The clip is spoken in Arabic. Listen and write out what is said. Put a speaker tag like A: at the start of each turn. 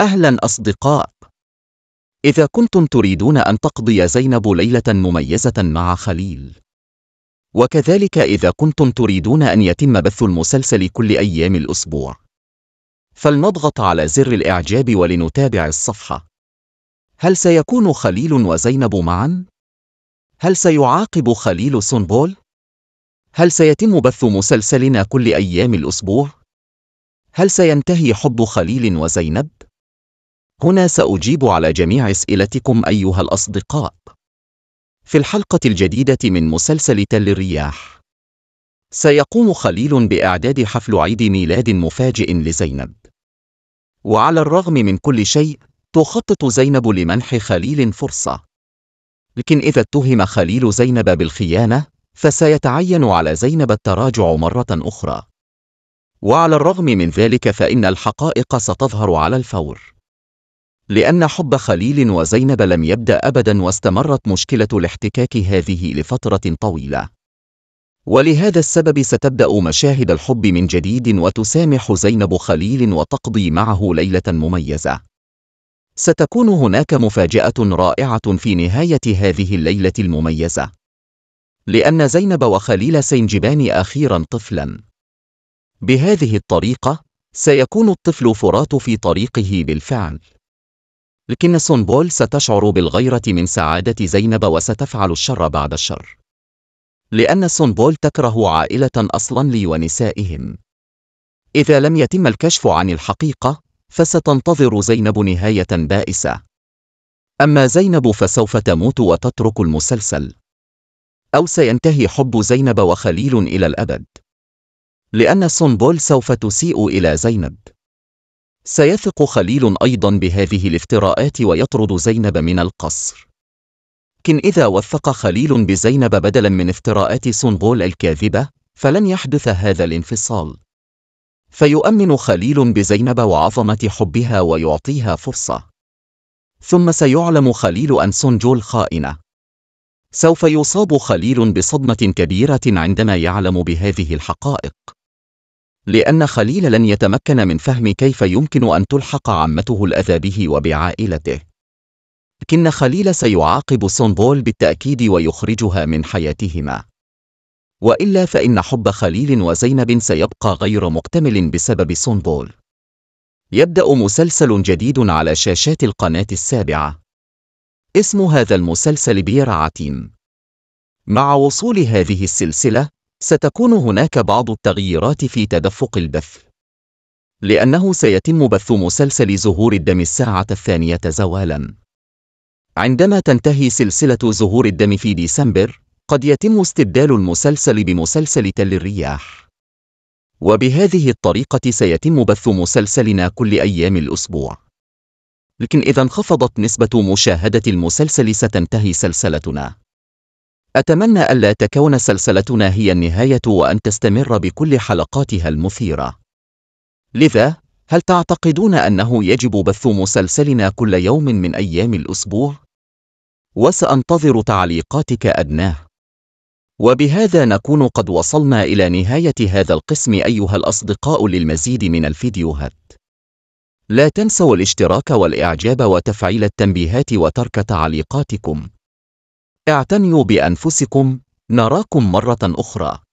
A: أهلا أصدقاء إذا كنتم تريدون أن تقضي زينب ليلة مميزة مع خليل وكذلك إذا كنتم تريدون أن يتم بث المسلسل كل أيام الأسبوع فلنضغط على زر الإعجاب ولنتابع الصفحة هل سيكون خليل وزينب معا؟ هل سيعاقب خليل سنبول؟ هل سيتم بث مسلسلنا كل أيام الأسبوع؟ هل سينتهي حب خليل وزينب؟ هنا سأجيب على جميع أسئلتكم أيها الأصدقاء في الحلقة الجديدة من مسلسل تل الرياح سيقوم خليل بإعداد حفل عيد ميلاد مفاجئ لزينب وعلى الرغم من كل شيء تخطط زينب لمنح خليل فرصة لكن إذا اتهم خليل زينب بالخيانة فسيتعين على زينب التراجع مرة أخرى وعلى الرغم من ذلك فإن الحقائق ستظهر على الفور لأن حب خليل وزينب لم يبدأ أبدا واستمرت مشكلة الاحتكاك هذه لفترة طويلة ولهذا السبب ستبدأ مشاهد الحب من جديد وتسامح زينب خليل وتقضي معه ليلة مميزة ستكون هناك مفاجأة رائعة في نهاية هذه الليلة المميزة لأن زينب وخليل سينجبان أخيرا طفلا بهذه الطريقة سيكون الطفل فرات في طريقه بالفعل لكن سونبول ستشعر بالغيرة من سعادة زينب وستفعل الشر بعد الشر لأن سونبول تكره عائلة أصلا لي ونسائهم إذا لم يتم الكشف عن الحقيقة فستنتظر زينب نهاية بائسة أما زينب فسوف تموت وتترك المسلسل أو سينتهي حب زينب وخليل إلى الأبد لأن سونبول سوف تسيء إلى زينب سيثق خليل أيضا بهذه الافتراءات ويطرد زينب من القصر لكن إذا وثق خليل بزينب بدلا من افتراءات سنغول الكاذبة فلن يحدث هذا الانفصال فيؤمن خليل بزينب وعظمة حبها ويعطيها فرصة ثم سيعلم خليل أن سنجول خائنة سوف يصاب خليل بصدمة كبيرة عندما يعلم بهذه الحقائق لأن خليل لن يتمكن من فهم كيف يمكن أن تلحق عمته الأذى به وبعائلته لكن خليل سيعاقب سونبول بالتأكيد ويخرجها من حياتهما وإلا فإن حب خليل وزينب سيبقى غير مكتمل بسبب سونبول يبدأ مسلسل جديد على شاشات القناة السابعة اسم هذا المسلسل بيرعتين مع وصول هذه السلسلة ستكون هناك بعض التغييرات في تدفق البث لأنه سيتم بث مسلسل زهور الدم الساعة الثانية زوالا عندما تنتهي سلسلة زهور الدم في ديسمبر قد يتم استبدال المسلسل بمسلسل تل الرياح وبهذه الطريقة سيتم بث مسلسلنا كل أيام الأسبوع لكن إذا انخفضت نسبة مشاهدة المسلسل ستنتهي سلسلتنا أتمنى ألا تكون سلسلتنا هي النهاية وأن تستمر بكل حلقاتها المثيرة. لذا، هل تعتقدون أنه يجب بث مسلسلنا كل يوم من أيام الأسبوع؟ وسأنتظر تعليقاتك أدناه. وبهذا نكون قد وصلنا إلى نهاية هذا القسم أيها الأصدقاء للمزيد من الفيديوهات. لا تنسوا الاشتراك والإعجاب وتفعيل التنبيهات وترك تعليقاتكم. اعتنوا بأنفسكم نراكم مرة أخرى